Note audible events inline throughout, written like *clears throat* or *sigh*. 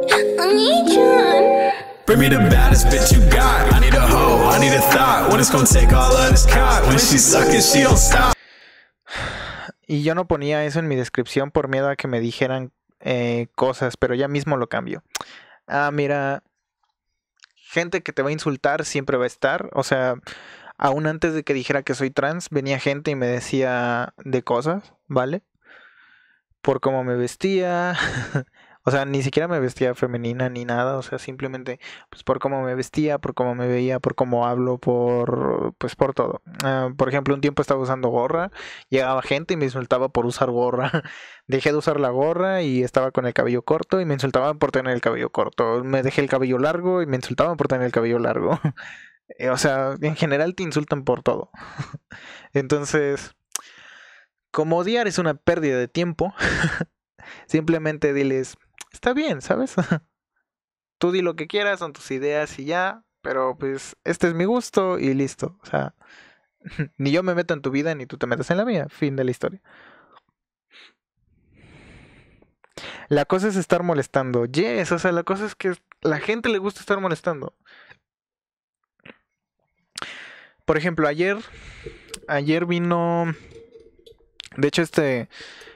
I need a it's take all of When stop. Y yo no ponía eso en mi descripción por miedo a que me dijeran eh, cosas, pero ya mismo lo cambio. Ah, mira, gente que te va a insultar siempre va a estar. O sea, aún antes de que dijera que soy trans, venía gente y me decía de cosas, ¿vale? Por cómo me vestía. *laughs* O sea, ni siquiera me vestía femenina ni nada, o sea, simplemente pues por cómo me vestía, por cómo me veía, por cómo hablo, por pues por todo. Ah, por ejemplo, un tiempo estaba usando gorra, llegaba gente y me insultaba por usar gorra. *laughs* Dejé de usar la gorra y estaba con el cabello corto y me insultaban por tener el cabello corto. Me dejé el cabello largo y me insultaban por tener el cabello largo. *laughs* Eh, o sea, en general te insultan por todo. *laughs* Entonces, como odiar es una pérdida de tiempo, simplemente diles, está bien, ¿sabes? *laughs* Tú di lo que quieras, son tus ideas y ya, pero pues este es mi gusto y listo. O sea, *laughs* ni yo me meto en tu vida ni tú te metes en la mía. Fin de la historia. La cosa es estar molestando. Yes, o sea, la cosa es que la gente le gusta estar molestando. Por ejemplo, ayer. Ayer vino. De hecho, este.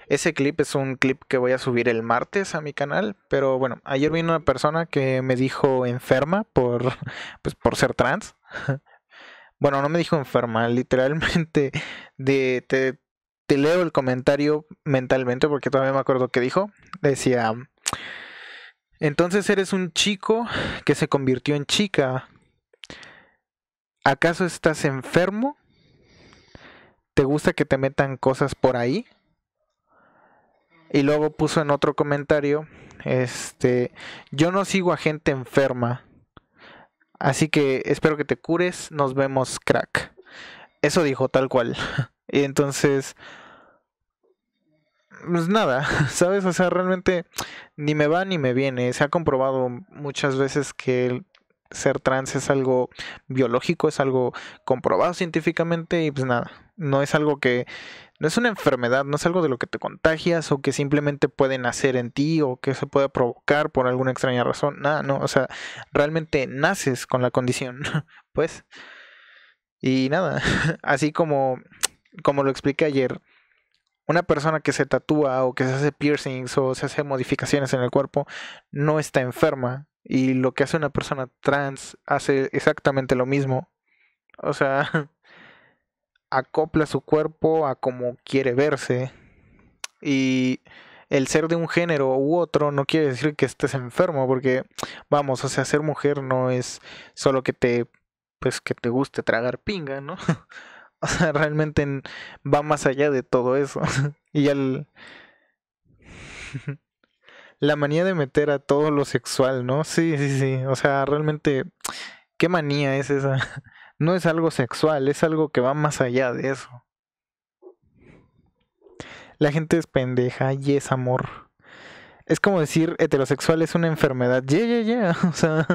Ese clip es un clip que voy a subir el martes a mi canal, pero bueno, ayer vino una persona que me dijo enferma por, *laughs* pues, por ser trans. *laughs* Bueno, no me dijo enferma, literalmente de, te, leo el comentario mentalmente porque todavía me acuerdo que dijo. Decía, entonces eres un chico que se convirtió en chica. ¿Acaso estás enfermo? ¿Te gusta que te metan cosas por ahí? Y luego puso en otro comentario, este, yo no sigo a gente enferma. Así que espero que te cures, nos vemos crack. Eso dijo tal cual. *laughs* Y entonces, pues nada, *laughs* ¿sabes? O sea, realmente ni me va ni me viene. Se ha comprobado muchas veces que ser trans es algo biológico, es algo comprobado científicamente y pues nada, no es algo que no es una enfermedad, no es algo de lo que te contagias o que simplemente puede nacer en ti o que se puede provocar por alguna extraña razón. Nada, no, o sea, realmente naces con la condición, *laughs* pues. Y nada, *laughs* así como, como lo expliqué ayer, una persona que se tatúa o que se hace piercings o se hace modificaciones en el cuerpo no está enferma. Y lo que hace una persona trans hace exactamente lo mismo. O sea, *laughs* acopla su cuerpo a como quiere verse. Y el ser de un género u otro no quiere decir que estés enfermo, porque vamos, o sea, ser mujer no es solo que te pues que te guste tragar pinga, ¿no? *laughs* o sea, realmente va más allá de todo eso. *laughs* y el *laughs* la manía de meter a todo lo sexual, ¿no? Sí, sí, sí, o sea, realmente qué manía es esa no es algo sexual, es algo que va más allá de eso. La gente es pendeja y es amor. Es como decir heterosexual es una enfermedad. Ya, ya, ya. *laughs* O sea,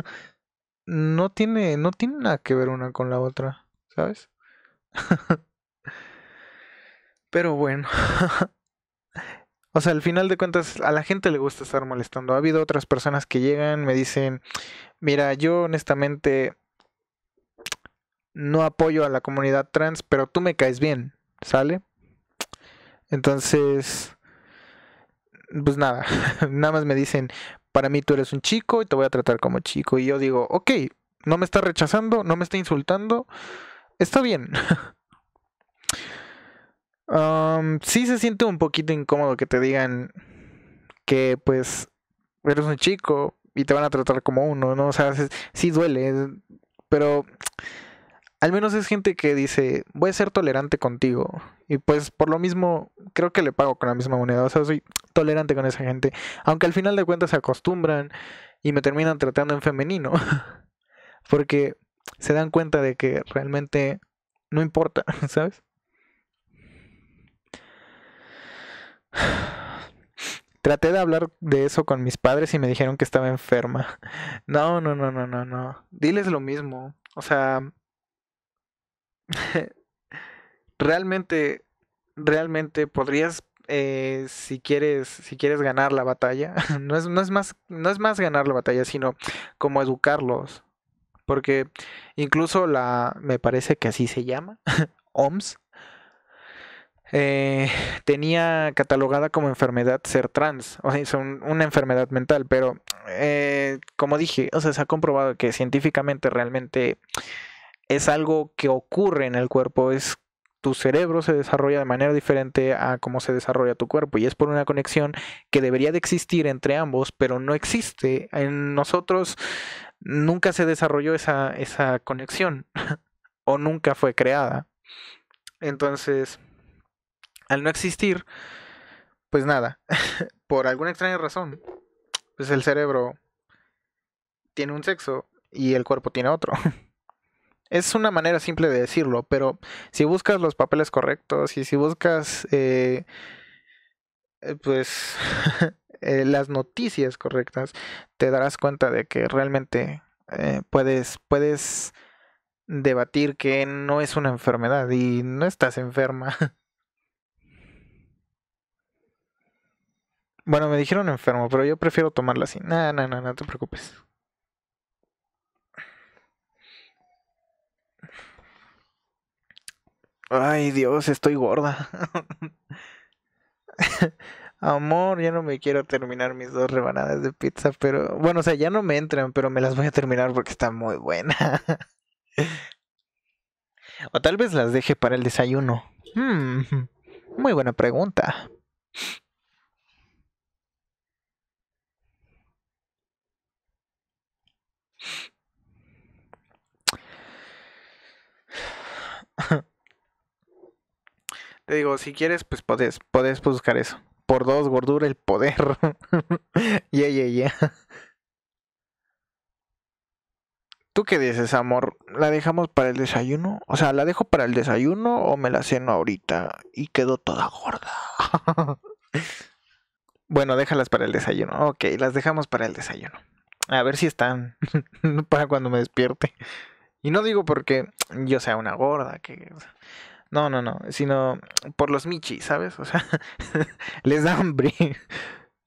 no tiene, no tiene nada que ver una con la otra, ¿sabes? *laughs* Pero bueno. *laughs* O sea, al final de cuentas, a la gente le gusta estar molestando. Ha habido otras personas que llegan, me dicen, mira, yo honestamente no apoyo a la comunidad trans, pero tú me caes bien, ¿sale? Entonces, pues nada, *laughs* nada más me dicen, para mí tú eres un chico y te voy a tratar como chico. Y yo digo, ok, no me está rechazando, no me está insultando, está bien. *laughs* sí se siente un poquito incómodo que te digan que pues eres un chico y te van a tratar como uno, ¿no? O sea, sí duele, pero al menos es gente que dice, voy a ser tolerante contigo. Y pues por lo mismo, creo que le pago con la misma moneda. O sea, soy tolerante con esa gente. Aunque al final de cuentas se acostumbran y me terminan tratando en femenino. *laughs* Porque se dan cuenta de que realmente no importa, *laughs* ¿sabes? *sighs* Traté de hablar de eso con mis padres y me dijeron que estaba enferma. *laughs* No, no, no, no, no, no. Diles lo mismo. O sea, *laughs* realmente, realmente podrías, eh, si quieres, si quieres ganar la batalla, *laughs* no es, más, no es más ganar la batalla, sino como educarlos. Porque incluso la, me parece que así se llama, OMS, *laughs* eh, tenía catalogada como enfermedad ser trans, o sea, una enfermedad mental, pero eh, como dije, o sea, se ha comprobado que científicamente realmente es algo que ocurre en el cuerpo, es tu cerebro se desarrolla de manera diferente a cómo se desarrolla tu cuerpo y es por una conexión que debería de existir entre ambos, pero no existe. En nosotros nunca se desarrolló esa, esa conexión *laughs* o nunca fue creada. Entonces, al no existir, pues nada, *laughs* por alguna extraña razón, pues el cerebro tiene un sexo y el cuerpo tiene otro. *laughs* es una manera simple de decirlo, pero si buscas los papeles correctos y si buscas, eh, eh, pues, *laughs* eh, las noticias correctas, te darás cuenta de que realmente puedes, puedes debatir que no es una enfermedad y no estás enferma. *laughs* Bueno, me dijeron enfermo, pero yo prefiero tomarla así. No, no, no, no te preocupes. Ay, Dios, estoy gorda. *laughs* Amor, ya no me quiero terminar mis dos rebanadas de pizza, pero bueno, o sea, ya no me entran, pero me las voy a terminar porque está muy buena. *laughs* o tal vez las deje para el desayuno. Hmm, muy buena pregunta. Te digo, si quieres, pues podés, podés pues, buscar eso. Por dos, gordura, el poder. Ya, ya, ya. ¿Tú qué dices, amor? ¿La dejamos para el desayuno? O sea, ¿la dejo para el desayuno o me la ceno ahorita? Y quedo toda gorda. *laughs* bueno, déjalas para el desayuno. Ok, las dejamos para el desayuno. A ver si están *laughs* para cuando me despierte. Y no digo porque yo sea una gorda, que no, no, no, sino por los michis, ¿sabes? O sea, *laughs* les da hambre.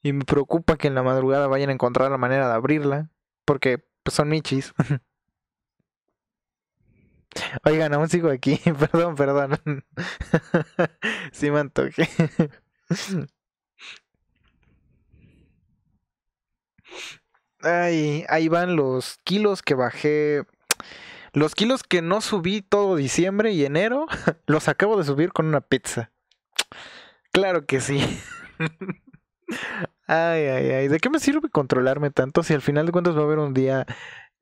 Y me preocupa que en la madrugada vayan a encontrar la manera de abrirla, porque pues, son michis. *laughs* Oigan, aún sigo aquí. *laughs* Perdón, perdón. Sí me antojé. Ay, ahí van los kilos que bajé los kilos que no subí todo diciembre y enero, *laughs* los acabo de subir con una pizza. Claro que sí. *laughs* Ay, ay, ay. ¿De qué me sirve controlarme tanto si al final de cuentas va a haber un día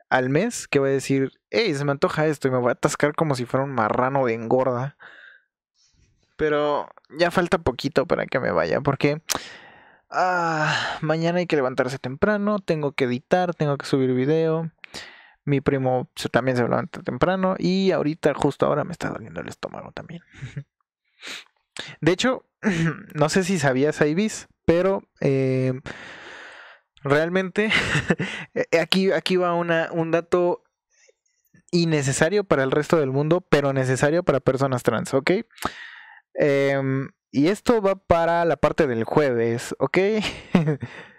al mes que voy a decir, hey, se me antoja esto y me voy a atascar como si fuera un marrano de engorda? Pero ya falta poquito para que me vaya, porque ah, mañana hay que levantarse temprano, tengo que editar, tengo que subir video. Mi primo también se levanta temprano y ahorita, justo ahora, me está doliendo el estómago también. *laughs* De hecho, *clears throat* no sé si sabías, Ibis, pero eh, realmente *laughs* eh, aquí, aquí va un dato innecesario para el resto del mundo, pero necesario para personas trans, ¿ok? Em, y esto va para la parte del jueves, ¿ok? *laughs*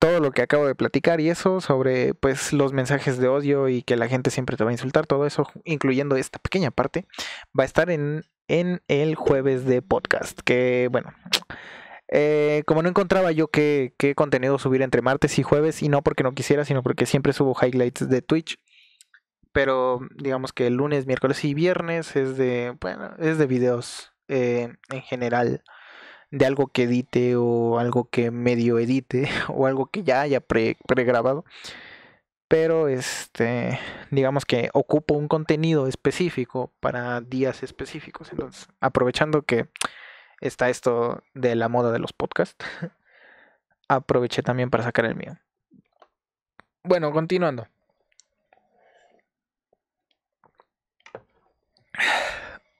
todo lo que acabo de platicar y eso sobre pues los mensajes de odio y que la gente siempre te va a insultar, todo eso, incluyendo esta pequeña parte, va a estar en, en el jueves de podcast. Que bueno, *tsk* eh, como no encontraba yo qué, contenido subir entre martes y jueves, y no porque no quisiera, sino porque siempre subo highlights de Twitch. Pero digamos que el lunes, miércoles y viernes es de, bueno, es de videos eh, en general de algo que edite o algo que medio edite *laughs* o algo que ya haya pregrabado. pero este, digamos que ocupo un contenido específico para días específicos. Entonces, aprovechando que está esto de la moda de los podcasts, *laughs* aproveché también para sacar el mío. Bueno, continuando.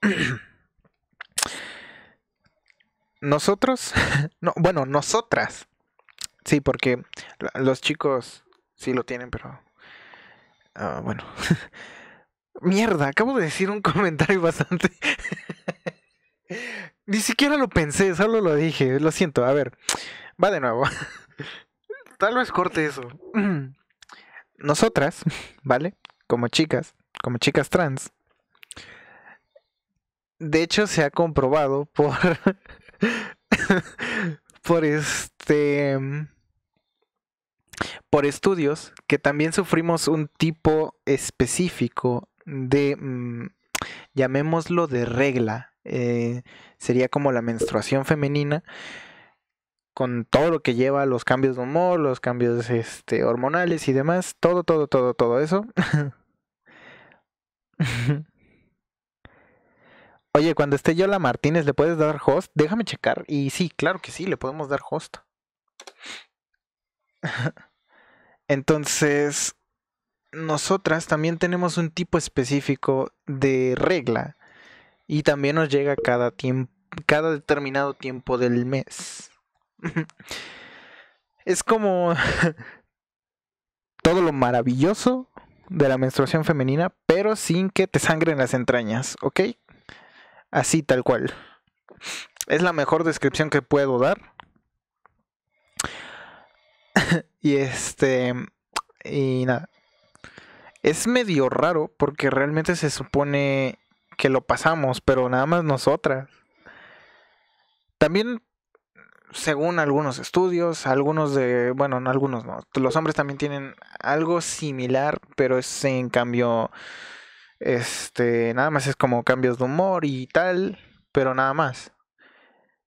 *clears throat* nosotros, *laughs* no, bueno, nosotras. Sí, porque los chicos sí lo tienen, pero... Ah, bueno. *laughs* Mierda, acabo de decir un *laughs* comentario bastante... Ni siquiera lo pensé, solo lo dije. Lo siento, a ver. Va de nuevo. Tal vez corte eso. *clears throat* Nosotras, ¿vale? Como chicas, como chicas trans. De hecho, se ha comprobado por *laughs* por este por estudios que también sufrimos un tipo específico de mm, llamémoslo de regla eh, sería como la menstruación femenina con todo lo que lleva los cambios de humor los cambios este hormonales y demás todo todo todo todo eso *laughs* Oye, cuando esté Yola Martínez, ¿le puedes dar host? Déjame checar. Y sí, claro que sí, le podemos dar host. *laughs* Entonces, nosotras también tenemos un tipo específico de regla. Y también nos llega cada tiempo, cada determinado tiempo del mes. *laughs* es como *laughs* todo lo maravilloso de la menstruación femenina, pero sin que te sangren las entrañas, ¿ok? Así tal cual. Es la mejor descripción que puedo dar. *laughs* y este... Y nada. Es medio raro porque realmente se supone que lo pasamos, pero nada más nosotras. También, según algunos estudios, algunos de, bueno, algunos no, los hombres también tienen algo similar, pero es en cambio este, nada más es como cambios de humor y tal, pero nada más.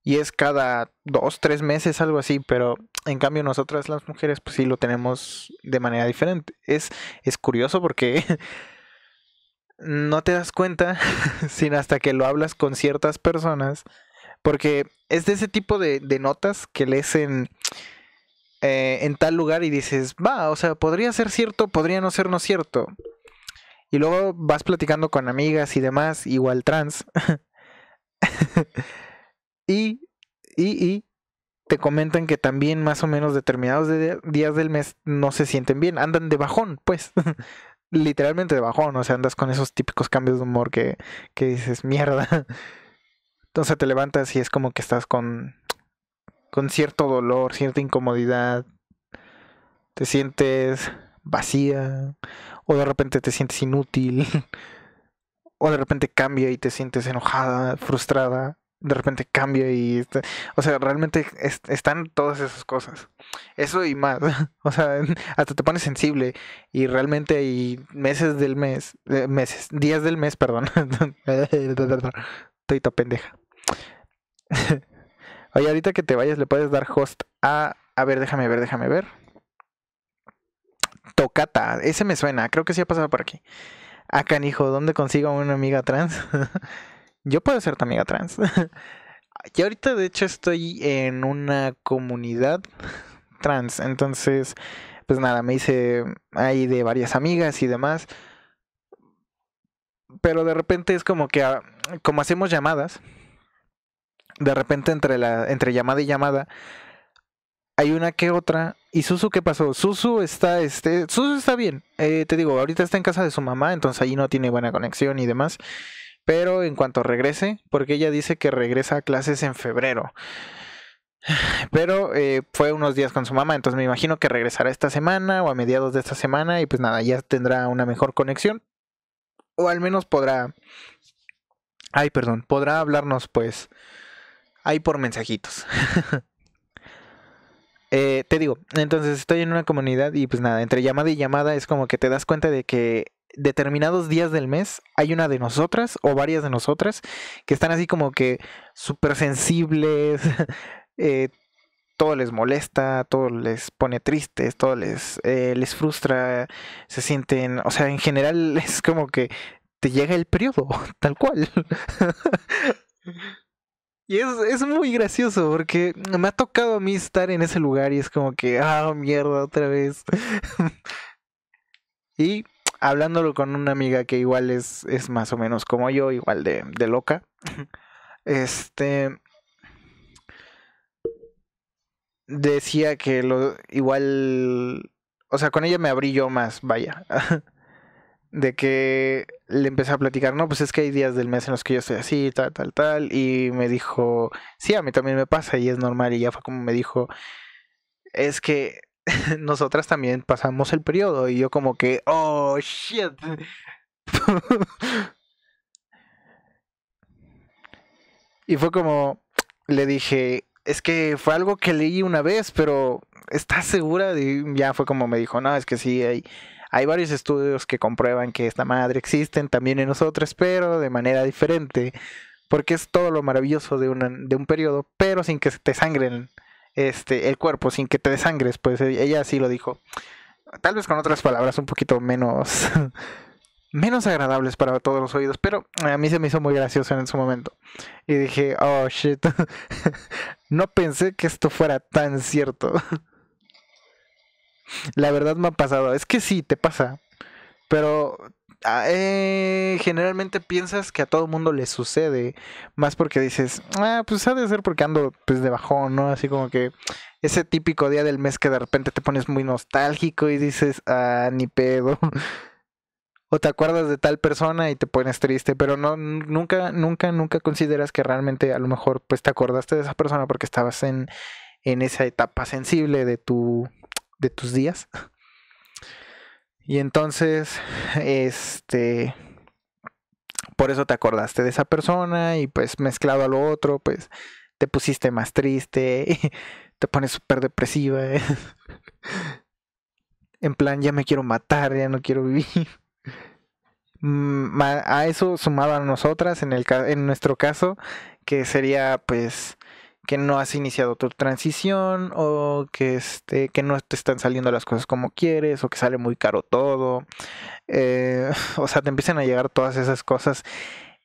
Y es cada dos, tres meses, algo así, pero en cambio nosotras las mujeres pues sí lo tenemos de manera diferente. Es, es curioso porque *laughs* no te das cuenta *laughs* sin hasta que lo hablas con ciertas personas, porque es de ese tipo de, notas que lees en, eh, en tal lugar y dices, va, o sea, podría ser cierto, podría no ser no cierto. Y luego vas platicando con amigas y demás, igual trans. *laughs* y, y, te comentan que también más o menos determinados días del mes no se sienten bien, andan de bajón, pues. *laughs* Literalmente de bajón, o sea, andas con esos típicos cambios de humor que, que dices, mierda. Entonces *laughs* te levantas y es como que estás con, con cierto dolor, cierta incomodidad. Te sientes vacía, o de repente te sientes inútil, *laughs* o de repente cambia y te sientes enojada, frustrada, de repente cambia y... Este, o sea, realmente están todas esas cosas. Eso y más. *laughs* O sea, *laughs* hasta te pones sensible y realmente hay meses del mes, eh, meses, días del mes, perdón. Estoy pendeja. Oye, ahorita que te vayas le puedes dar host a... A ver, déjame ver, déjame ver. Tocata, ese me suena, creo que sí ha pasado por aquí. Acá, ah, hijo, ¿dónde consigo una amiga trans? *laughs* Yo puedo ser tu amiga trans. *laughs* Yo ahorita de hecho estoy en una comunidad *laughs* trans, entonces pues nada, me hice ahí de varias amigas y demás. Pero de repente es como que ah, como hacemos llamadas, de repente entre la entre llamada y llamada hay una que otra. ¿Y Susu qué pasó? Susu está, este, Susu está bien. Eh, te digo, ahorita está en casa de su mamá, entonces ahí no tiene buena conexión y demás. Pero en cuanto regrese, porque ella dice que regresa a clases en febrero. *sighs* Pero eh, fue unos días con su mamá, entonces me imagino que regresará esta semana o a mediados de esta semana y pues nada, ya tendrá una mejor conexión. O al menos podrá... Ay, perdón, podrá hablarnos pues ahí por mensajitos. *laughs* Eh, te digo, entonces estoy en una comunidad y pues nada, entre llamada y llamada es como que te das cuenta de que determinados días del mes hay una de nosotras o varias de nosotras que están así como que súper sensibles, *laughs* eh, todo les molesta, todo les pone tristes, todo les, eh, les frustra, se sienten, o sea, en general *laughs* es como que te llega el periodo, *laughs* tal cual. Y es, muy gracioso porque me ha tocado a mí estar en ese lugar y es como que, ah, mierda, otra vez. *laughs* y hablándolo con una amiga que igual es, es más o menos como yo, igual de, de loca, *laughs* este... Decía que lo igual... O sea, con ella me abrí yo más, vaya. *laughs* de que le empecé a platicar, no, pues es que hay días del mes en los que yo estoy así, tal, tal, tal. Y me dijo, sí, a mí también me pasa y es normal. Y ya fue como me dijo, es que *laughs* nosotras también pasamos el periodo. Y yo como que, oh, shit. *laughs* y fue como, le dije, es que fue algo que leí una vez, pero ¿estás segura? Y ya fue como me dijo, no, es que sí, hay... Hay varios estudios que comprueban que esta madre existen también en nosotros, pero de manera diferente, porque es todo lo maravilloso de, una, de un periodo, pero sin que te sangren este, el cuerpo, sin que te desangres, pues e, ella así lo dijo. Tal vez con otras palabras un poquito menos... *laughs* menos agradables para todos los oídos, pero a mí se me hizo muy gracioso en su momento. Y dije, oh shit, *laughs* no pensé que esto fuera tan cierto. *laughs* La verdad me ha pasado. Es que sí, te pasa. Pero ah, eh, generalmente piensas que a todo mundo le sucede. Más porque dices, ah, pues ha de ser porque ando pues, de bajón, ¿no? Así como que ese típico día del mes que de repente te pones muy nostálgico y dices, ah, ni pedo. *laughs* o te acuerdas de tal persona y te pones triste, pero no nunca nunca nunca consideras que realmente a lo mejor pues te acordaste de esa persona porque estabas en en esa etapa sensible de tu de tus días. Y entonces, este, por eso te acordaste de esa persona y pues mezclado a lo otro, pues te pusiste más triste, *laughs* te pones súper depresiva. ¿eh? *laughs* En plan, ya me quiero matar, ya no quiero vivir. Mm, a eso sumaban nosotras, en, el, en nuestro caso, que sería pues que no has iniciado tu transición o que, este, que no te están saliendo las cosas como quieres o que sale muy caro todo. Eh, *laughs* o sea, te empiezan a llegar todas esas cosas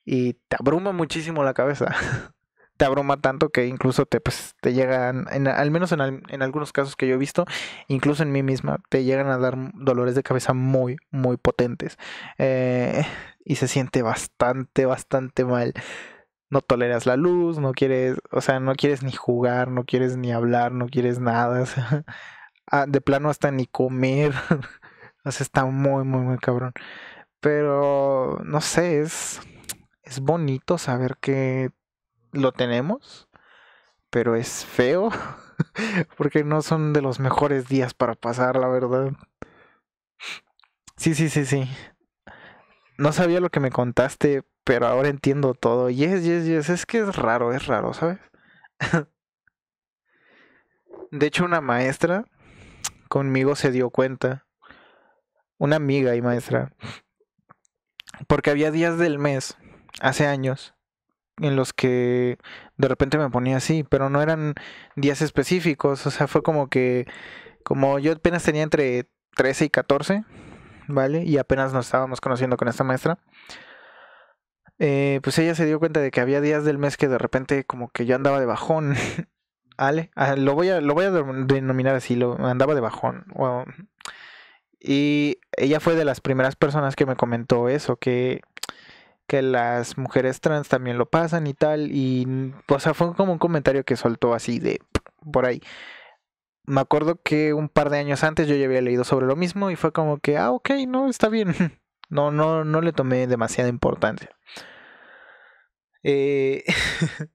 y te abruma muchísimo la cabeza. *laughs* te abruma tanto que incluso te, pues, te llegan, al menos en, algunos casos que yo he visto, incluso en mí misma, te llegan a dar dolores de cabeza muy, muy potentes. Eh, y se siente bastante, bastante mal no toleras la luz, no quieres, o sea, no quieres ni jugar, no quieres ni hablar, no quieres nada, *laughs* ah, de plano hasta ni comer, *laughs* o sea, está muy, muy, muy cabrón. Pero, no sé, es, es bonito saber que lo tenemos, pero es feo, *laughs* porque no son de los mejores días para pasar, la verdad. Sí, sí, sí, sí no sabía lo que me contaste, pero ahora entiendo todo. Yes, yes, yes. Es que es raro, es raro, ¿sabes? *laughs* de hecho, una maestra conmigo se dio cuenta. Una amiga y maestra. Porque había días del mes, hace años, en los que de repente me ponía así, pero no eran días específicos. O sea, fue como que, como yo apenas tenía entre 13 y 14, ¿vale? Y apenas nos estábamos conociendo con esta maestra. Eh, pues ella se dio cuenta de que había días del mes que de repente como que yo andaba de bajón. vale *laughs* ah, lo voy a, lo voy a denominar así, lo, andaba de bajón. Y ella fue de las primeras personas que me comentó eso, que, que las mujeres trans también lo pasan y tal. Y, o sea, fue como un comentario que soltó así de por ahí me acuerdo que un par de años antes yo ya había leído sobre lo mismo y fue como que, ah, ok, no, está bien. *laughs* No, no, no le tomé demasiada importancia. Eh, *laughs*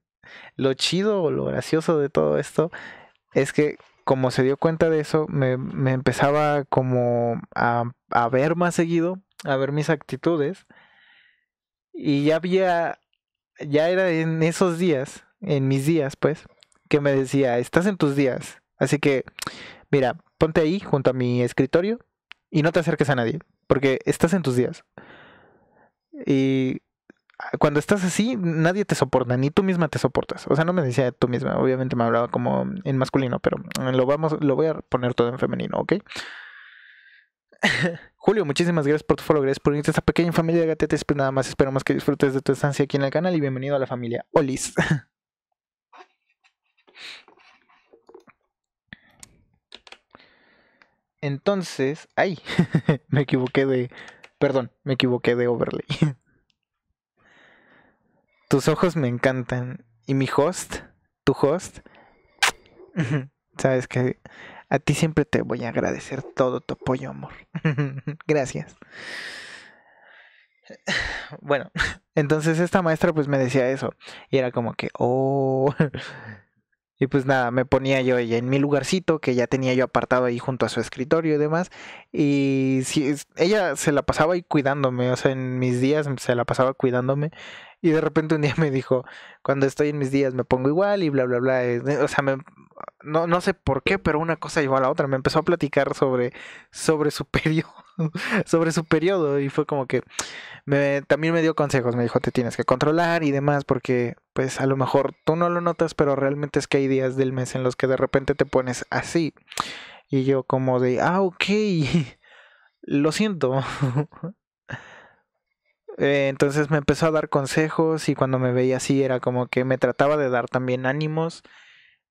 lo chido o lo gracioso de todo esto es que como se dio cuenta de eso, me, empezaba como a, a, ver más seguido, a ver mis actitudes. Y ya había, ya era en esos días, en mis días pues, que me decía, estás en tus días. Así que, mira, ponte ahí junto a mi escritorio y no te acerques a nadie, porque estás en tus días. Y cuando estás así, nadie te soporta, ni tú misma te soportas. O sea, no me decía tú misma, obviamente me hablaba como en masculino, pero lo, vamos, lo voy a poner todo en femenino, ¿ok? *laughs* Julio, muchísimas gracias por tu follow, gracias por unirte a esta pequeña familia de gatetes. Pues nada más esperamos que disfrutes de tu estancia aquí en el canal y bienvenido a la familia Olis. *laughs* Entonces, ay, *laughs* me equivoqué de, perdón, me equivoqué de overlay. *laughs* Tus ojos me encantan y mi host, tu host, *laughs* sabes que a ti siempre te voy a agradecer todo tu apoyo, amor. Gracias. Bueno, entonces esta maestra pues me decía eso y era como que, oh, y pues nada, me ponía yo ella en mi lugarcito que ya tenía yo apartado ahí junto a su escritorio y demás. Y si, ella se la pasaba ahí cuidándome, o sea, en mis días se la pasaba cuidándome. Y de repente un día me dijo, cuando estoy en mis días me pongo igual y bla, bla, bla. Eh, o sea, no, no sé por qué, pero una cosa llevó a la otra. Me empezó a platicar sobre, sobre su *laughs* periodo. *laughs* sobre su periodo y fue como que también me dio consejos, me dijo te tienes que controlar y demás porque pues a lo mejor tú no lo notas pero realmente es que hay días del mes en los que de repente te pones así y yo como de ah ok *laughs* lo siento *laughs* eh, entonces me empezó a dar consejos y cuando me veía así era como que me trataba de dar también ánimos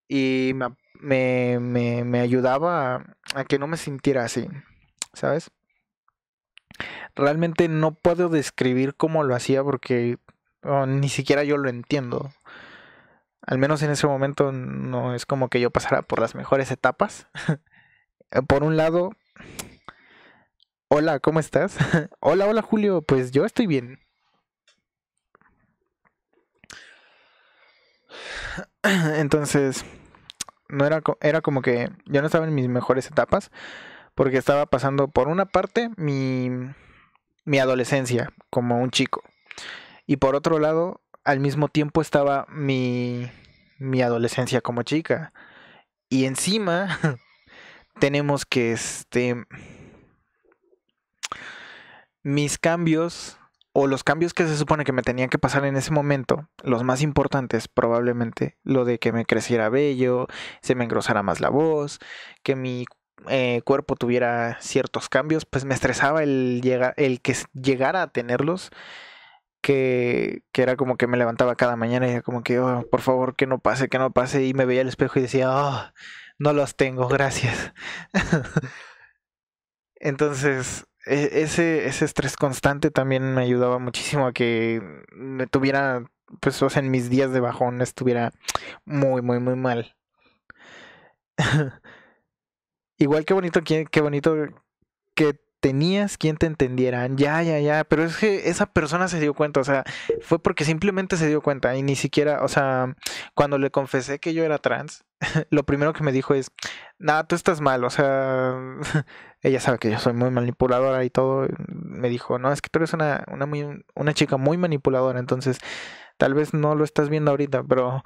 y me, me, ayudaba a que no me sintiera así, ¿sabes? realmente no puedo describir cómo lo hacía porque oh, ni siquiera yo lo entiendo. Al menos en ese momento no es como que yo pasara por las mejores etapas. *laughs* por un lado, hola, ¿cómo estás? *laughs* hola, hola Julio, pues yo estoy bien. *clears throat* Entonces, no era, era como que yo no estaba en mis mejores etapas porque estaba pasando por una parte mi, mi adolescencia como un chico y por otro lado al mismo tiempo estaba mi, mi adolescencia como chica y encima *laughs* tenemos que este mis cambios o los cambios que se supone que me tenían que pasar en ese momento, los más importantes probablemente, lo de que me creciera bello, se me engrosara más la voz, que mi eh, cuerpo tuviera ciertos cambios, pues me estresaba el, llegar el que llegara a tenerlos, que, que, era como que me levantaba cada mañana y era como que, oh, por favor, que no pase, que no pase, y me veía al espejo y decía, oh, no los tengo, gracias. *laughs* Entonces, e, ese, ese estrés constante también me ayudaba muchísimo a que me tuviera, pues, o sea, en mis días de bajón estuviera muy, muy, muy mal. *laughs* Igual que bonito, qué bonito que tenías quien te entendieran, ya, ya, ya, pero es que esa persona se dio cuenta, o sea, fue porque simplemente se dio cuenta y ni siquiera, o sea, cuando le confesé que yo era trans, *laughs* lo primero que me dijo es, nada, tú estás mal, o sea, *laughs* ella sabe que yo soy muy manipuladora y todo, me dijo, no, es que tú eres una, una, muy, una chica muy manipuladora, entonces, tal vez no lo estás viendo ahorita, pero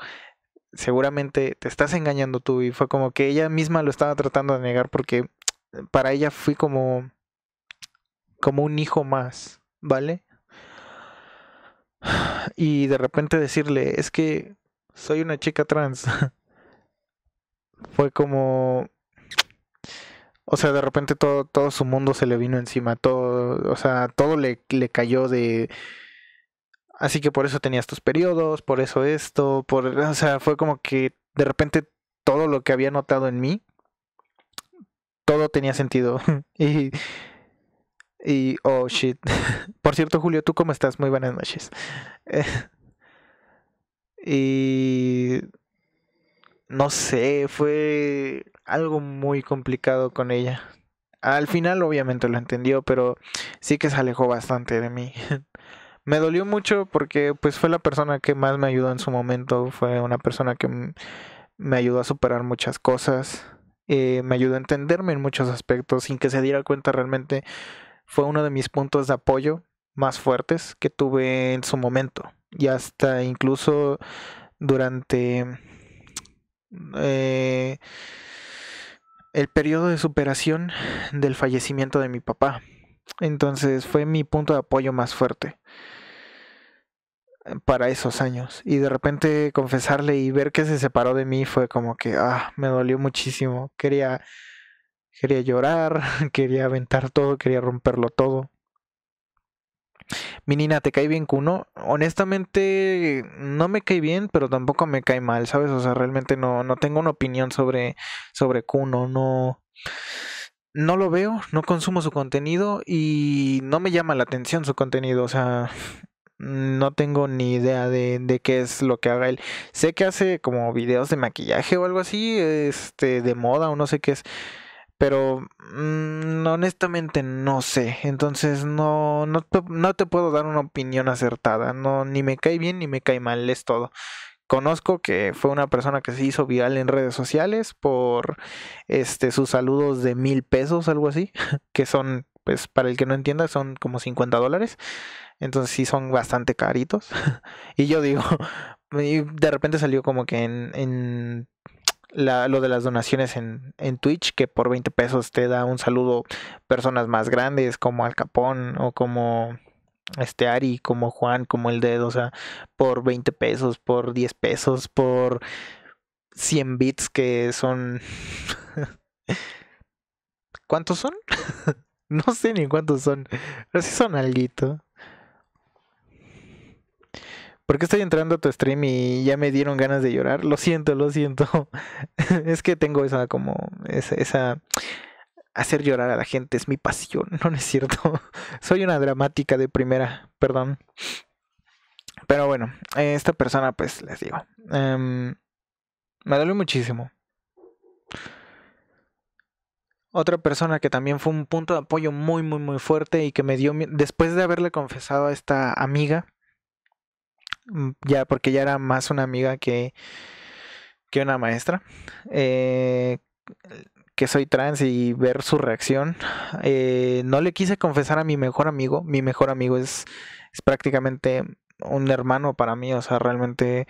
seguramente te estás engañando tú. Y fue como que ella misma lo estaba tratando de negar porque para ella fui como, como un hijo más, ¿vale? *sighs* Y de repente decirle, es que soy una chica trans. *laughs* fue como... O sea, de repente todo, todo su mundo se le vino encima, todo, o sea, todo le, le cayó de, así que por eso tenías estos periodos, por eso esto, por, o sea, fue como que de repente todo lo que había notado en mí, todo tenía sentido. *laughs* y, y, oh, shit. *laughs* Por cierto, Julio, ¿tú cómo estás? Muy buenas noches. *laughs* y... No sé, fue algo muy complicado con ella. Al final obviamente lo entendió, pero sí que se alejó bastante de mí me dolió mucho porque pues fue la persona que más me ayudó en su momento, fue una persona que me ayudó a superar muchas cosas, eh, me ayudó a entenderme en muchos aspectos sin que se diera cuenta realmente, fue uno de mis puntos de apoyo más fuertes que tuve en su momento y hasta incluso durante eh, el periodo de superación del fallecimiento de mi papá. Entonces fue mi punto de apoyo más fuerte para esos años. Y de repente confesarle y ver que se separó de mí fue como que, ah, me dolió muchísimo. Quería, quería llorar, *laughs* quería aventar todo, quería romperlo todo. Mi nina, ¿te cae bien Kuno? Honestamente, no me cae bien, pero tampoco me cae mal, ¿sabes? O sea, realmente no, no tengo una opinión sobre, sobre Kuno, no no lo veo, no consumo su contenido y no me llama la atención su contenido. O sea, no tengo ni idea de, qué es lo que haga él. Sé que hace como videos de maquillaje o algo así, este, de moda o no sé qué es. Pero mm, honestamente no sé. Entonces no, no, te puedo dar una opinión acertada. No, ni me cae bien ni me cae mal, es todo. Conozco que fue una persona que se hizo viral en redes sociales por este sus saludos de mil pesos, algo así, *laughs* que son, pues, para el que no entienda, son como 50 dólares. Entonces sí son bastante caritos. *laughs* *laughs* y yo digo, *laughs* de repente salió como que en, en la, lo de las donaciones en, en, Twitch, que por 20 pesos te da un saludo personas más grandes como Al Capón o como este Ari, como Juan, como el dedo, o sea, por 20 pesos, por 10 pesos, por 100 bits que son... ¿Cuántos son? no sé ni cuántos son, pero sí son alguito. ¿Por qué estoy entrando a tu stream y ya me dieron ganas de llorar? Lo siento, lo siento. *laughs* es que tengo esa como esa, hacer llorar a la gente es mi pasión, *laughs* no, es cierto. Soy una dramática de primera, perdón. Pero bueno, esta persona pues les digo, em, me duele muchísimo. Otra persona que también fue un punto de apoyo muy, muy, muy fuerte y que me dio, después de haberle confesado a esta amiga, Mm, ya porque ya era más una amiga que, que una maestra, eh, que soy trans y ver su reacción. Eh, no le quise confesar a mi mejor amigo, mi mejor amigo es, es prácticamente un hermano para mí, o sea, realmente...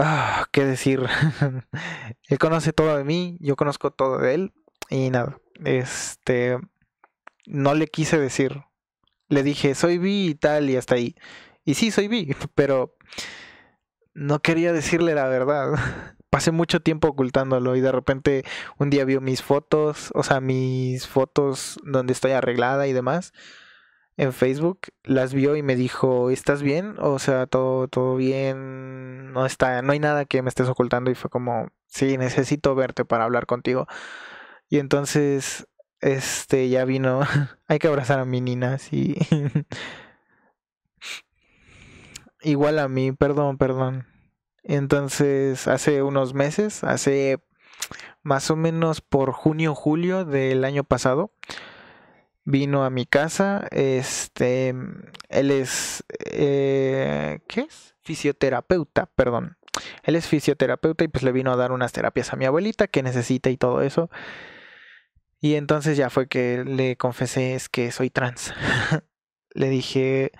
Ah, ¿Qué decir? *laughs* él conoce todo de mí, yo conozco todo de él y nada, este, no le quise decir. Le dije, soy bi y tal y hasta ahí. Y sí, soy vi *laughs* pero no quería decirle la verdad. *laughs* Pasé mucho tiempo ocultándolo y de repente un día vio mis fotos, o sea, mis fotos donde estoy arreglada y demás en Facebook, las vio y me dijo, "¿Estás bien? O sea, todo todo bien, no está, no hay nada que me estés ocultando." Y fue como, "Sí, necesito verte para hablar contigo." Y entonces este ya vino, *laughs* hay que abrazar a mi Nina, sí igual a mí, perdón, perdón. Entonces, hace unos meses, hace más o menos por junio, julio del año pasado, vino a mi casa. Este, él es, eh, ¿qué es? Fisioterapeuta, perdón. Él es fisioterapeuta y pues le vino a dar unas terapias a mi abuelita que necesita y todo eso. Y entonces ya fue que le confesé es que soy trans. *laughs* le dije,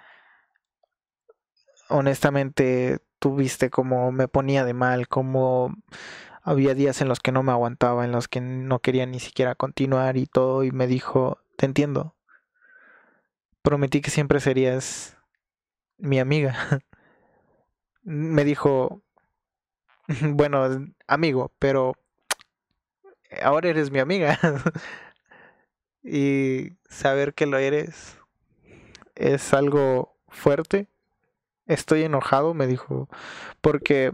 honestamente tú viste cómo me ponía de mal, cómo había días en los que no me aguantaba, en los que no quería ni siquiera continuar y todo, y me dijo, te entiendo, prometí que siempre serías mi amiga. *laughs* me dijo, *laughs* bueno, amigo, pero ahora eres mi amiga. *laughs* y saber que lo eres es algo fuerte estoy enojado, me dijo, porque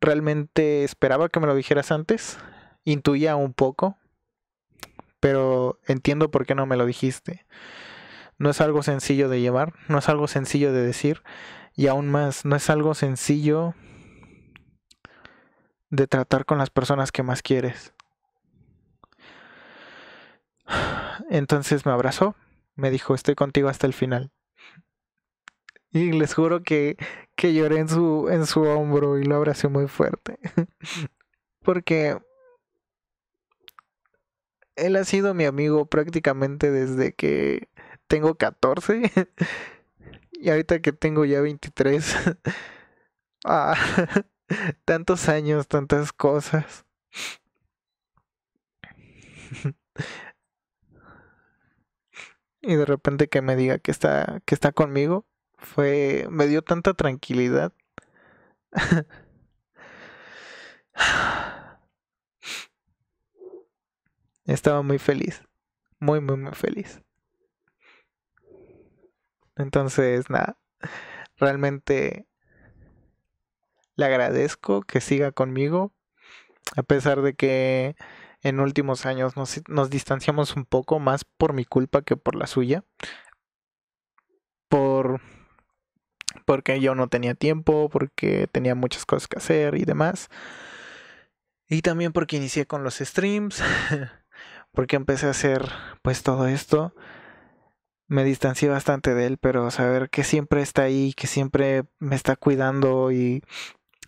realmente esperaba que me lo dijeras antes, intuía un poco, pero entiendo por qué no me lo dijiste. No es algo sencillo de llevar, no es algo sencillo de decir, y aún más, no es algo sencillo de tratar con las personas que más quieres. *sighs* Entonces me abrazó, me dijo, estoy contigo hasta el final. Y les juro que, lloré en su, en su hombro y lo abracé muy fuerte. *laughs* Porque él ha sido mi amigo prácticamente desde que tengo 14. *laughs* y ahorita que tengo ya 23. *laughs* Ah, tantos años, tantas cosas. y de repente que me diga que está que está conmigo fue, me dio tanta tranquilidad. *sighs* Estaba muy feliz, muy, muy, muy feliz. Entonces, nada, realmente le agradezco que siga conmigo, a pesar de que en últimos años nos, distanciamos un poco más por mi culpa que por la suya. Por porque yo no tenía tiempo, porque tenía muchas cosas que hacer y demás. Y también porque inicié con los streams, *laughs* porque empecé a hacer pues todo esto. Me distancié bastante de él, pero saber que siempre está ahí, que siempre me está cuidando y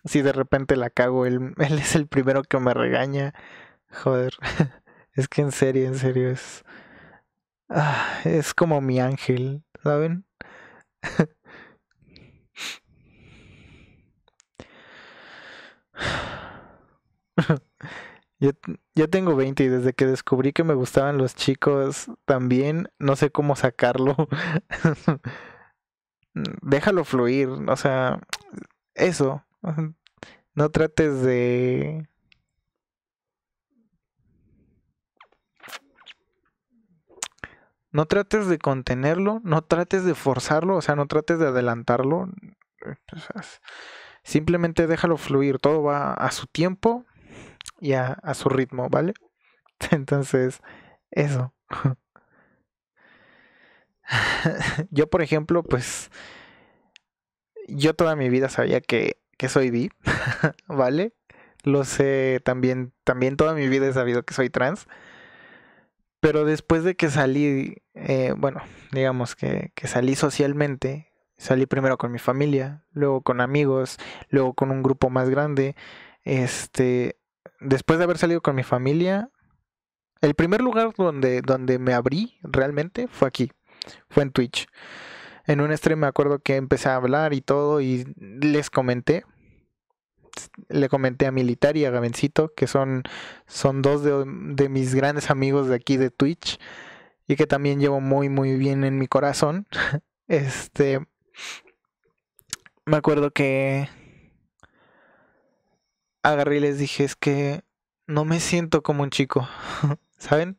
si de repente la cago, él, *laughs* es el primero que me regaña. Joder, *laughs* es que en serio, en serio es... Ah, es como mi ángel, ¿saben? *sighs* yo, tengo 20 y desde que descubrí que me gustaban los chicos también, no sé cómo sacarlo. *laughs* Déjalo fluir, o sea, eso. No trates de... No trates de contenerlo, no trates de forzarlo, o sea, no trates de adelantarlo. Simplemente déjalo fluir, todo va a su tiempo y a, su ritmo, ¿vale? *laughs* Entonces, eso. *laughs* yo, por ejemplo, pues, yo toda mi vida sabía que, soy bi, *laughs* ¿vale? Lo sé, también, también toda mi vida he sabido que soy trans. Pero después de que salí, eh, bueno, digamos que, que salí socialmente, Salí primero con mi familia, luego con amigos, luego con un grupo más grande. Este, después de haber salido con mi familia, el primer lugar donde, donde me abrí realmente fue aquí, fue en Twitch. En un stream me acuerdo que empecé a hablar y todo y les comenté. Le comenté a Militar y a Gavencito, que son, son dos de, de mis grandes amigos de aquí de Twitch y que también llevo muy muy bien en mi corazón. *laughs* Este, me acuerdo que agarré y les dije, es que no me siento como un chico, *laughs* ¿saben?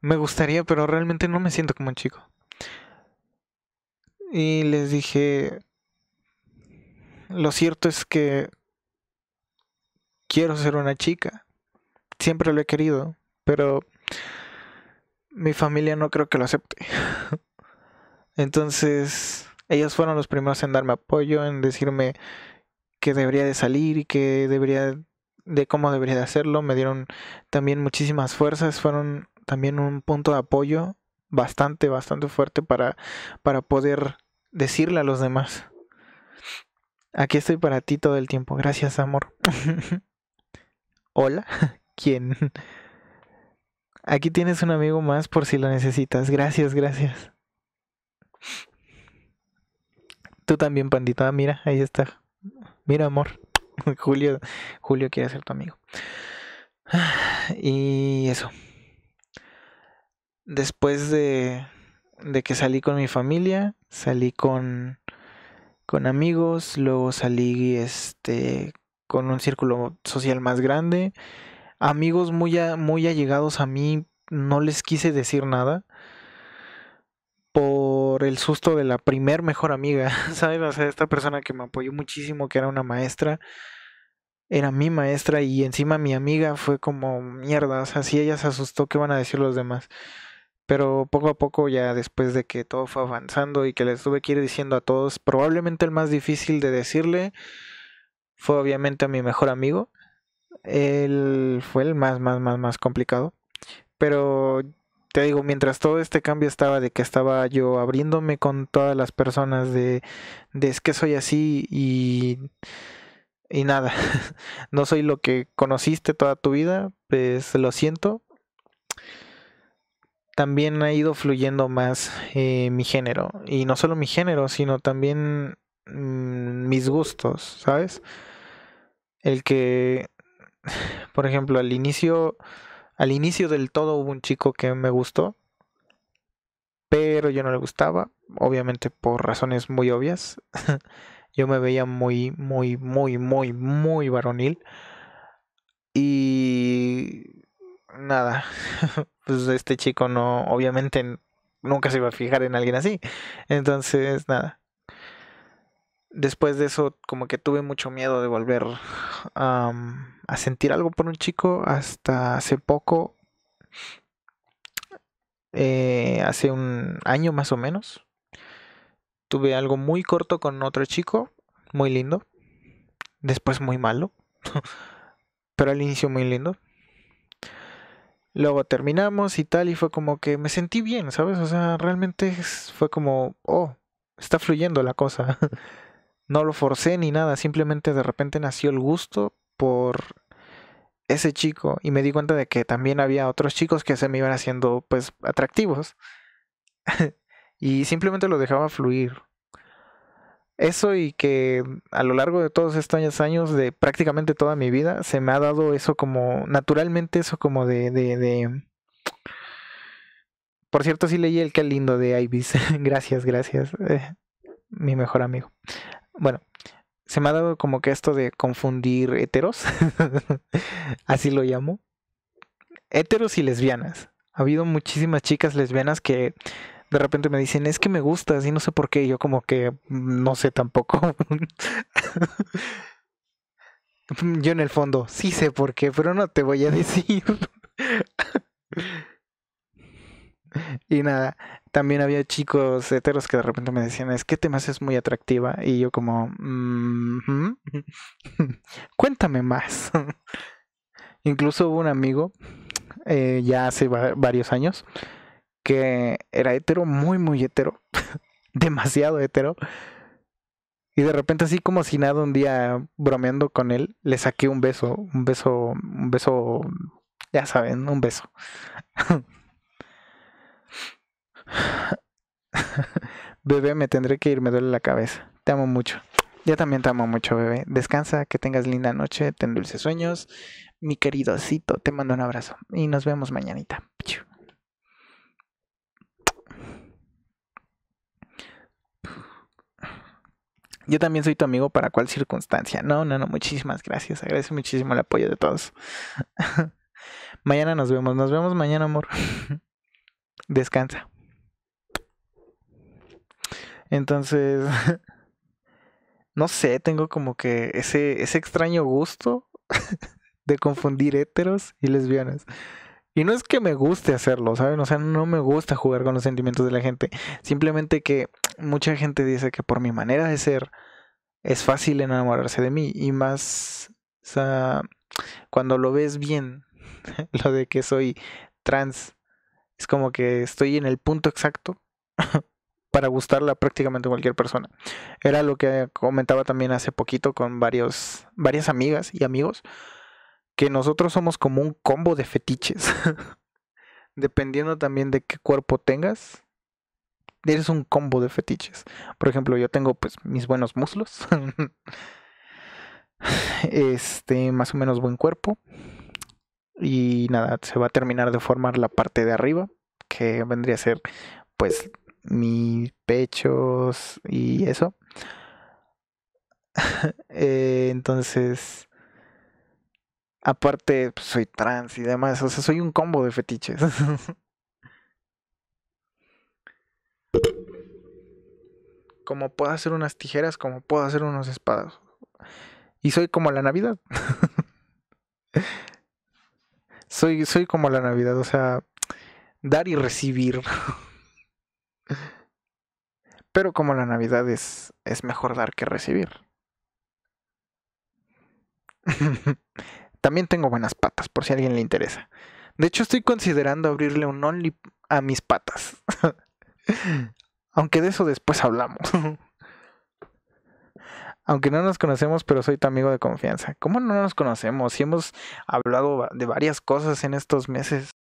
Me gustaría, pero realmente no me siento como un chico. Y les dije, lo cierto es que quiero ser una chica. Siempre lo he querido, pero mi familia no creo que lo acepte. *laughs* Entonces, ellos fueron los primeros en darme apoyo, en decirme que debería de salir y que debería de cómo debería de hacerlo. Me dieron también muchísimas fuerzas, fueron también un punto de apoyo bastante, bastante fuerte para, para poder decirle a los demás. Aquí estoy para ti todo el tiempo. Gracias, amor. *laughs* Hola, *laughs* ¿quién? Aquí tienes un amigo más por si lo necesitas. Gracias, gracias. Tú también, pandita. Ah, mira, ahí está. Mira, amor. *laughs* Julio, Julio quiere ser tu amigo. *sighs* Y eso. Después de, de que salí con mi familia, salí con, con amigos, luego salí este, con un círculo social más grande. Amigos muy, muy allegados a mí, no les quise decir nada. Por el susto de la primer mejor amiga, *laughs* ¿sabes? O esta persona que me apoyó muchísimo, que era una maestra, era mi maestra y encima mi amiga fue como mierda, o sea, si ella se asustó, que van a decir los demás? Pero poco a poco ya después de que todo fue avanzando y que le estuve que ir diciendo a todos, probablemente el más difícil de decirle fue obviamente a mi mejor amigo. Él fue el más, más, más, más complicado. Pero te digo, mientras todo este cambio estaba de que estaba yo abriéndome con todas las personas de, de es que soy así y, y nada, *laughs* no soy lo que conociste toda tu vida, pues lo siento. También ha ido fluyendo más eh, mi género. Y no solo mi género, sino también mm, mis gustos, ¿sabes? El que, *sighs* por ejemplo, al inicio al inicio del todo hubo un chico que me gustó, pero yo no le gustaba, obviamente por razones muy obvias. *laughs* yo me veía muy, muy, muy, muy, muy varonil. Y nada, *laughs* pues este chico no, obviamente nunca se iba a fijar en alguien así. Entonces, nada después de eso como que tuve mucho miedo de volver a sentir algo por un chico hasta hace poco, eh, hace un año más o menos. Tuve algo muy corto con otro chico, muy lindo, después muy malo, *laughs* pero al inicio muy lindo. Luego terminamos y tal, y fue como que me sentí bien, ¿sabes? O sea, realmente fue como, oh, está fluyendo la cosa. *laughs* No lo forcé ni nada, simplemente de repente nació el gusto por ese chico y me di cuenta de que también había otros chicos que se me iban haciendo pues atractivos. *laughs* y simplemente lo dejaba fluir. Eso y que a lo largo de todos estos años, de prácticamente toda mi vida, se me ha dado eso como, naturalmente eso como de... de, de... Por cierto, sí leí el qué lindo de Ibis. *laughs* gracias, gracias. Eh, mi mejor amigo bueno, se me ha dado como que esto de confundir heteros, *laughs* así lo llamo, heteros y lesbianas. Ha habido muchísimas chicas lesbianas que de repente me dicen, es que me gustas y no sé por qué, yo como que mm, no sé tampoco. *laughs* yo en el fondo sí sé por qué, pero no te voy a decir. *laughs* y nada, también había chicos heteros que de repente me decían, es que te me haces muy atractiva. Y yo como, *laughs* cuéntame más. *laughs* Incluso hubo un amigo, eh, ya hace varios años, que era hetero, muy, muy hetero, *laughs* demasiado hetero. Y de repente así como si nada, un día bromeando con él, le saqué un beso, un beso, un beso, ya saben, un beso. *laughs* bebé, me tendré que ir, me duele la cabeza. Te amo mucho. Yo también te amo mucho, bebé. Descansa, que tengas linda noche, ten dulces sueños. Mi queridocito, te mando un abrazo y nos vemos mañanita. Yo también soy tu amigo para cual circunstancia. No, no, no, muchísimas gracias. Agradezco muchísimo el apoyo de todos. *laughs* mañana nos vemos. Nos vemos mañana, amor. *laughs* Descansa. Entonces, *laughs* no sé, tengo como que ese, ese extraño gusto *laughs* de confundir héteros y lesbianas. Y no es que me guste hacerlo, ¿saben? O sea, no me gusta jugar con los sentimientos de la gente. Simplemente que *tsk* mucha gente dice que por mi manera de ser es fácil enamorarse de mí. Y más, o sea, cuando lo ves bien, *laughs* lo de que soy trans, es como que estoy en el punto exacto para gustarla prácticamente cualquier persona. Era lo que comentaba también hace poquito con varios, varias amigas y amigos, que nosotros somos como un combo de fetiches. *laughs* Dependiendo también de qué cuerpo tengas, eres un combo de fetiches. Por ejemplo, yo tengo pues mis buenos muslos. *laughs* este, más o menos buen cuerpo. Y nada, se va a terminar de formar la parte de arriba, que vendría a ser pues mis pechos y eso. *laughs* Eh, entonces, aparte, pues, soy trans y demás, o sea, soy un combo de fetiches. *laughs* como puedo hacer unas tijeras, como puedo hacer unos espadas. Y soy como la Navidad. *laughs* soy, soy como la Navidad, o sea, dar y recibir. Pero como la Navidad es, es mejor dar que recibir. *laughs* También tengo buenas patas, por si a alguien le interesa. De hecho, estoy considerando abrirle un Only a mis patas. *laughs* Aunque de eso después hablamos. *laughs* Aunque no nos conocemos, pero soy tu amigo de confianza. ¿Cómo no nos conocemos? Si hemos hablado de varias cosas en estos meses.